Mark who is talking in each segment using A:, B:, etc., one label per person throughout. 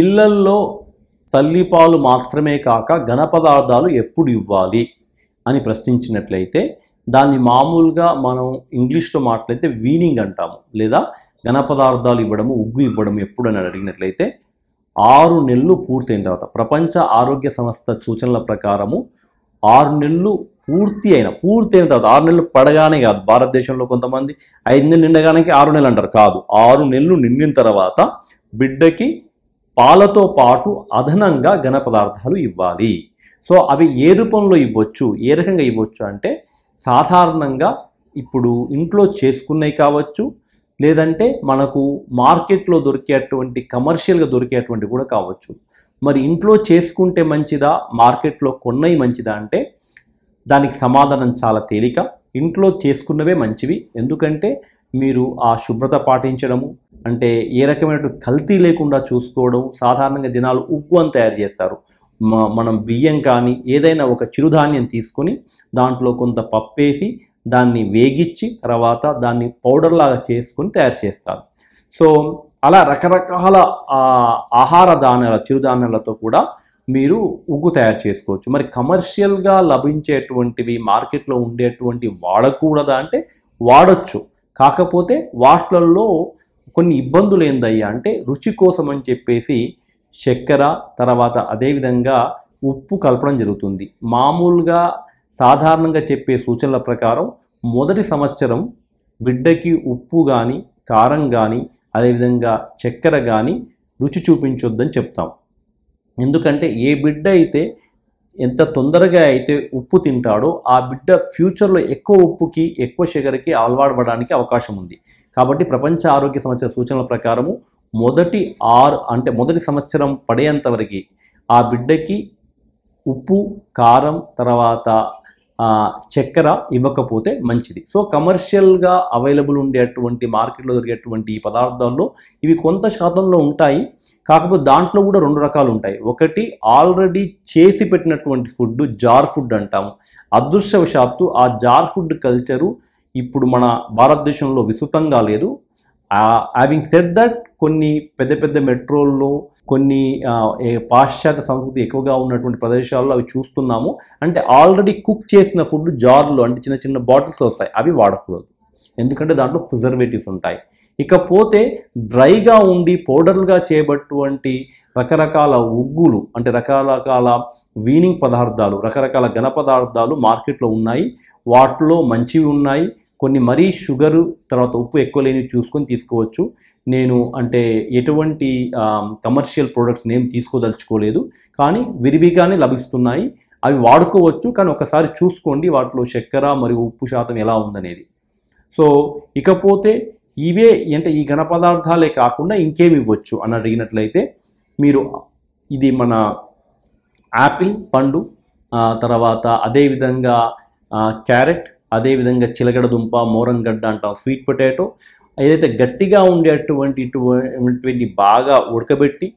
A: పిల్లల్లో తల్లిపాలు మాత్రమే కాక ఘన పదార్థాలు ఎప్పుడు ఇవ్వాలి అని ప్రశ్నించినట్లయితే దాన్ని మామూలుగా మనం ఇంగ్లీష్లో మాట్లాడితే వీనింగ్ అంటాము లేదా ఘన పదార్థాలు ఇవ్వడము ఉగ్గు ఇవ్వడం ఎప్పుడు అని అడిగినట్లయితే ఆరు నెలలు పూర్తయిన తర్వాత ప్రపంచ ఆరోగ్య సంస్థ సూచనల ప్రకారము ఆరు నెలలు పూర్తి అయిన పూర్తి అయిన తర్వాత ఆరు నెలలు పడగానే కాదు భారతదేశంలో కొంతమంది ఐదు నెలలు నిండగానే ఆరు నెలలు అంటారు కాదు ఆరు నెలలు నిండిన తర్వాత బిడ్డకి పాలతో పాటు అదనంగా ఘన పదార్థాలు ఇవ్వాలి సో అవి ఏ రూపంలో ఇవ్వచ్చు ఏ రకంగా ఇవ్వచ్చు అంటే సాధారణంగా ఇప్పుడు ఇంట్లో చేసుకున్నవి కావచ్చు లేదంటే మనకు మార్కెట్లో దొరికేటువంటి కమర్షియల్గా దొరికేటువంటి కూడా కావచ్చు మరి ఇంట్లో చేసుకుంటే మంచిదా మార్కెట్లో కొన్నవి మంచిదా అంటే దానికి సమాధానం చాలా తేలిక ఇంట్లో చేసుకున్నవే మంచివి ఎందుకంటే మీరు ఆ శుభ్రత పాటించడము అంటే ఏ రకమైన కల్తీ లేకుండా చూసుకోవడం సాధారణంగా జనాలు ఉప్పు అని తయారు చేస్తారు మనం బియ్యం కానీ ఏదైనా ఒక చిరుధాన్యం తీసుకొని దాంట్లో కొంత పప్పేసి దాన్ని వేగించి తర్వాత దాన్ని పౌడర్ లాగా చేసుకొని తయారు చేస్తారు సో అలా రకరకాల ఆహార ధాన్యాల చిరుధాన్యాలతో కూడా మీరు ఉగ్గు తయారు చేసుకోవచ్చు మరి కమర్షియల్గా లభించేటువంటివి మార్కెట్లో ఉండేటువంటి వాడకూడదా అంటే వాడచ్చు కాకపోతే వాటిలలో కొన్ని ఇబ్బందులు ఏందయ్యా అంటే రుచి కోసం అని చెప్పేసి చక్కెర తర్వాత అదేవిధంగా ఉప్పు కలపడం జరుగుతుంది మామూలుగా సాధారణంగా చెప్పే సూచనల ప్రకారం మొదటి సంవత్సరం బిడ్డకి ఉప్పు కానీ కారం కానీ అదేవిధంగా చక్కెర కానీ రుచి చూపించొద్దని చెప్తాం ఎందుకంటే ఏ బిడ్డ అయితే ఎంత తొందరగా అయితే ఉప్పు తింటాడో ఆ బిడ్డ ఫ్యూచర్లో ఎక్కువ ఉప్పుకి ఎక్కువ షుగర్కి అలవాడబడడానికి అవకాశం ఉంది కాబట్టి ప్రపంచ ఆరోగ్య సంవత్సర సూచనల ప్రకారము మొదటి ఆరు అంటే మొదటి సంవత్సరం పడేంతవరకు ఆ బిడ్డకి ఉప్పు కారం తర్వాత చక్కెర ఇవ్వకపోతే మంచిది సో కమర్షియల్గా అవైలబుల్ ఉండేటువంటి మార్కెట్లో దొరికేటువంటి ఈ పదార్థాల్లో ఇవి కొంత శాతంలో ఉంటాయి కాకపోతే దాంట్లో కూడా రెండు రకాలు ఉంటాయి ఒకటి ఆల్రెడీ చేసి పెట్టినటువంటి ఫుడ్ జార్ ఫుడ్ అంటాము అదృశ్యవశాత్తు ఆ జార్ ఫుడ్ కల్చరు ఇప్పుడు మన భారతదేశంలో విస్తృతంగా లేదు హ్యావింగ్ సెట్ దట్ కొన్ని పెద్ద పెద్ద మెట్రోల్లో కొన్ని పాశ్చాత్య సంస్కృతి ఎక్కువగా ఉన్నటువంటి ప్రదేశాల్లో అవి చూస్తున్నాము అంటే ఆల్రెడీ కుక్ చేసిన ఫుడ్ జార్లు అంటే చిన్న చిన్న బాటిల్స్ వస్తాయి అవి వాడకూడదు ఎందుకంటే దాంట్లో ప్రిజర్వేటివ్స్ ఉంటాయి ఇకపోతే డ్రైగా ఉండి పౌడర్లుగా చేయబట్టువంటి రకరకాల ఉగ్గులు అంటే రకరకాల వీనింగ్ పదార్థాలు రకరకాల ఘన పదార్థాలు మార్కెట్లో ఉన్నాయి వాటిలో మంచివి ఉన్నాయి కొన్ని మరీ షుగరు తర్వాత ఉప్పు ఎక్కువ లేని చూసుకొని తీసుకోవచ్చు నేను అంటే ఎటువంటి కమర్షియల్ ప్రోడక్ట్స్ నేమ్ తీసుకోదలుచుకోలేదు కానీ విరివిగానే లభిస్తున్నాయి అవి వాడుకోవచ్చు కానీ ఒకసారి చూసుకోండి వాటిలో చక్కెర మరియు ఉప్పు శాతం ఎలా ఉందనేది సో ఇకపోతే ఇవే అంటే ఈ ఘన పదార్థాలే కాకుండా ఇంకేమి ఇవ్వచ్చు అని అడిగినట్లయితే మీరు ఇది మన యాపిల్ పండు తర్వాత అదేవిధంగా క్యారెట్ అదేవిధంగా చిలకడదుంప మోరంగడ్డ అంటాం స్వీట్ పొటాటో ఏదైతే గట్టిగా ఉండేటువంటి ఇటువంటి బాగా ఉడకబెట్టి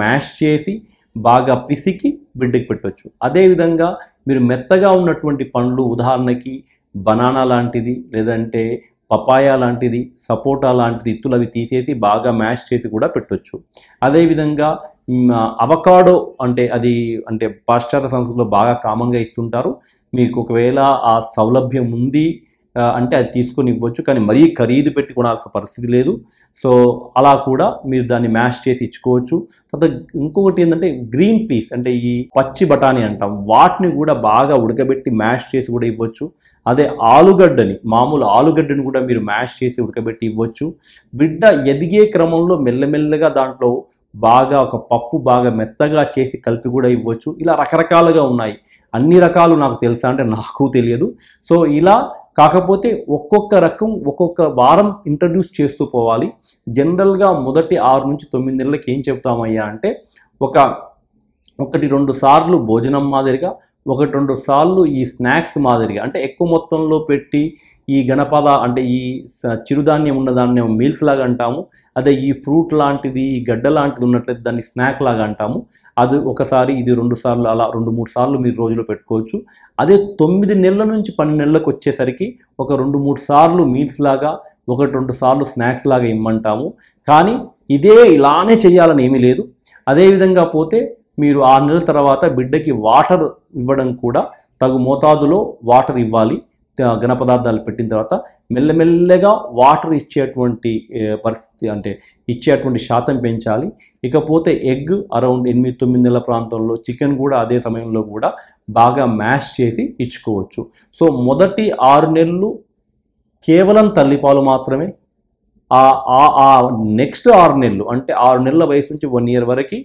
A: మ్యాష్ చేసి బాగా పిసికి బిడ్డకి పెట్టవచ్చు అదేవిధంగా మీరు మెత్తగా ఉన్నటువంటి పండ్లు ఉదాహరణకి బనానా లాంటిది లేదంటే పపాయా లాంటిది సపోటా లాంటిది ఇత్తులు అవి తీసేసి బాగా మ్యాష్ చేసి కూడా పెట్టవచ్చు అదేవిధంగా అవకాడో అంటే అది అంటే పాశ్చాత్య సంస్కృతిలో బాగా కామన్గా ఇస్తుంటారు మీకు ఒకవేళ ఆ సౌలభ్యం ఉంది అంటే అది తీసుకొని ఇవ్వచ్చు కానీ మరీ ఖరీదు పెట్టి కొనాల్సిన పరిస్థితి లేదు సో అలా కూడా మీరు దాన్ని మ్యాష్ చేసి ఇచ్చుకోవచ్చు తర్వాత ఇంకొకటి ఏంటంటే గ్రీన్ పీస్ అంటే ఈ పచ్చి బఠానీ అంటాం వాటిని కూడా బాగా ఉడకబెట్టి మ్యాష్ చేసి కూడా ఇవ్వచ్చు అదే ఆలుగడ్డని మామూలు ఆలుగడ్డని కూడా మీరు మ్యాష్ చేసి ఉడకబెట్టి ఇవ్వచ్చు బిడ్డ ఎదిగే క్రమంలో మెల్లమెల్లగా దాంట్లో బాగా ఒక పప్పు బాగా మెత్తగా చేసి కలిపి కూడా ఇవ్వచ్చు ఇలా రకరకాలుగా ఉన్నాయి అన్ని రకాలు నాకు తెలుసా అంటే నాకు తెలియదు సో ఇలా కాకపోతే ఒక్కొక్క రకం ఒక్కొక్క వారం ఇంట్రడ్యూస్ చేస్తూ పోవాలి జనరల్గా మొదటి ఆరు నుంచి తొమ్మిది నెలలకి ఏం చెప్తామయ్యా అంటే ఒక ఒకటి రెండు సార్లు భోజనం మాదిరిగా ఒకటి రెండు సార్లు ఈ స్నాక్స్ మాదిరిగా అంటే ఎక్కువ మొత్తంలో పెట్టి ఈ గణపద అంటే ఈ చిరుధాన్యం ఉన్న దాన్ని మీల్స్ లాగా అంటాము అదే ఈ ఫ్రూట్ లాంటిది ఈ గడ్డ లాంటిది ఉన్నట్లయితే దాన్ని స్నాక్ లాగా అంటాము అది ఒకసారి ఇది రెండు సార్లు అలా రెండు మూడు సార్లు మీరు రోజులో పెట్టుకోవచ్చు అదే తొమ్మిది నెలల నుంచి పన్నెండు నెలలకు వచ్చేసరికి ఒక రెండు మూడు సార్లు మీల్స్ లాగా ఒకటి రెండు సార్లు స్నాక్స్ లాగా ఇమ్మంటాము కానీ ఇదే ఇలానే చేయాలని ఏమీ లేదు అదేవిధంగా పోతే మీరు ఆరు నెలల తర్వాత బిడ్డకి వాటర్ ఇవ్వడం కూడా తగు మోతాదులో వాటర్ ఇవ్వాలి ఘన పదార్థాలు పెట్టిన తర్వాత మెల్లమెల్లగా వాటర్ ఇచ్చేటువంటి పరిస్థితి అంటే ఇచ్చేటువంటి శాతం పెంచాలి ఇకపోతే ఎగ్ అరౌండ్ ఎనిమిది తొమ్మిది నెలల ప్రాంతంలో చికెన్ కూడా అదే సమయంలో కూడా బాగా మ్యాష్ చేసి ఇచ్చుకోవచ్చు సో మొదటి ఆరు నెలలు కేవలం తల్లిపాలు మాత్రమే ఆ నెక్స్ట్ ఆరు నెలలు అంటే ఆరు నెలల వయసు నుంచి వన్ ఇయర్ వరకు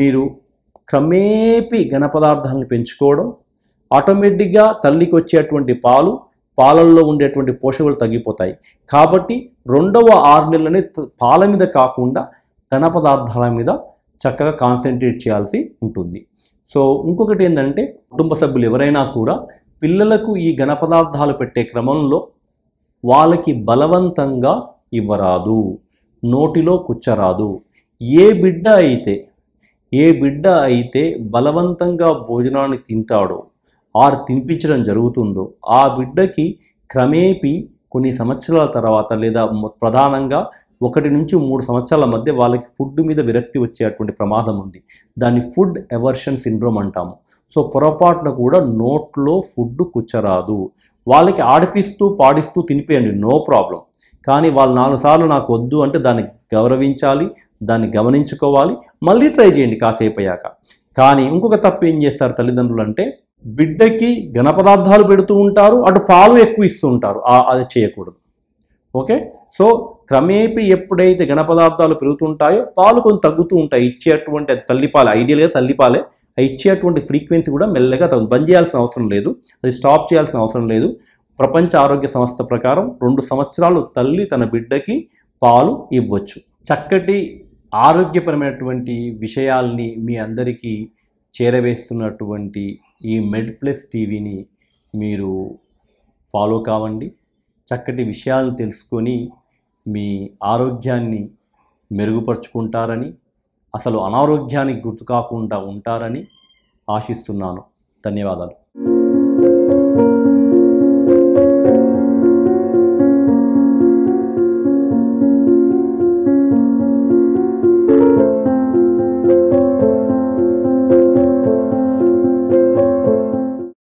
A: మీరు క్రమేపీ ఘన పదార్థాలను పెంచుకోవడం ఆటోమేటిక్గా తల్లికి వచ్చేటువంటి పాలు పాలల్లో ఉండేటువంటి పోషకులు తగ్గిపోతాయి కాబట్టి రెండవ ఆరు నెలలని పాల మీద కాకుండా ఘన పదార్థాల మీద చక్కగా కాన్సన్ట్రేట్ చేయాల్సి ఉంటుంది సో ఇంకొకటి ఏంటంటే కుటుంబ సభ్యులు ఎవరైనా కూడా పిల్లలకు ఈ ఘన పదార్థాలు పెట్టే క్రమంలో వాళ్ళకి బలవంతంగా ఇవ్వరాదు నోటిలో కుచ్చరాదు ఏ బిడ్డ అయితే ఏ బిడ్డ అయితే బలవంతంగా భోజనాన్ని తింటాడో ఆర్ తినిపించడం జరుగుతుందో ఆ బిడ్డకి క్రమేపీ కొన్ని సంవత్సరాల తర్వాత లేదా ప్రధానంగా ఒకటి నుంచి మూడు సంవత్సరాల మధ్య వాళ్ళకి ఫుడ్ మీద విరక్తి వచ్చేటువంటి ప్రమాదం ఉంది దాన్ని ఫుడ్ ఎవర్షన్ సిండ్రోమ్ అంటాము సో పొరపాటున కూడా నోట్లో ఫుడ్ కుచ్చరాదు వాళ్ళకి ఆడిపిస్తూ పాడిస్తూ తినిపేయండి నో ప్రాబ్లం కానీ వాళ్ళు నాలుగు సార్లు నాకు వద్దు అంటే దాన్ని గౌరవించాలి దాన్ని గమనించుకోవాలి మళ్ళీ ట్రై చేయండి కాసేపు అయ్యాక కానీ ఇంకొక తప్పు ఏం చేస్తారు తల్లిదండ్రులు అంటే బిడ్డకి ఘన పదార్థాలు పెడుతూ ఉంటారు అటు పాలు ఎక్కువ ఇస్తూ ఉంటారు అది చేయకూడదు ఓకే సో క్రమేపీ ఎప్పుడైతే ఘన పదార్థాలు పెరుగుతుంటాయో పాలు కొంచెం తగ్గుతూ ఉంటాయి ఇచ్చేటువంటి అది తల్లిపాలే ఐడియల్గా తల్లిపాలే ఇచ్చేటువంటి ఫ్రీక్వెన్సీ కూడా మెల్లగా తగ్గు బంద్ చేయాల్సిన అవసరం లేదు అది స్టాప్ చేయాల్సిన అవసరం లేదు ప్రపంచ ఆరోగ్య సంస్థ ప్రకారం రెండు సంవత్సరాలు తల్లి తన బిడ్డకి పాలు ఇవ్వచ్చు చక్కటి ఆరోగ్యపరమైనటువంటి విషయాల్ని మీ అందరికీ చేరవేస్తున్నటువంటి ఈ మెడ్ ప్లస్ టీవీని మీరు ఫాలో కావండి చక్కటి విషయాలు తెలుసుకొని మీ ఆరోగ్యాన్ని మెరుగుపరుచుకుంటారని అసలు అనారోగ్యానికి గుర్తు కాకుండా ఉంటారని ఆశిస్తున్నాను ధన్యవాదాలు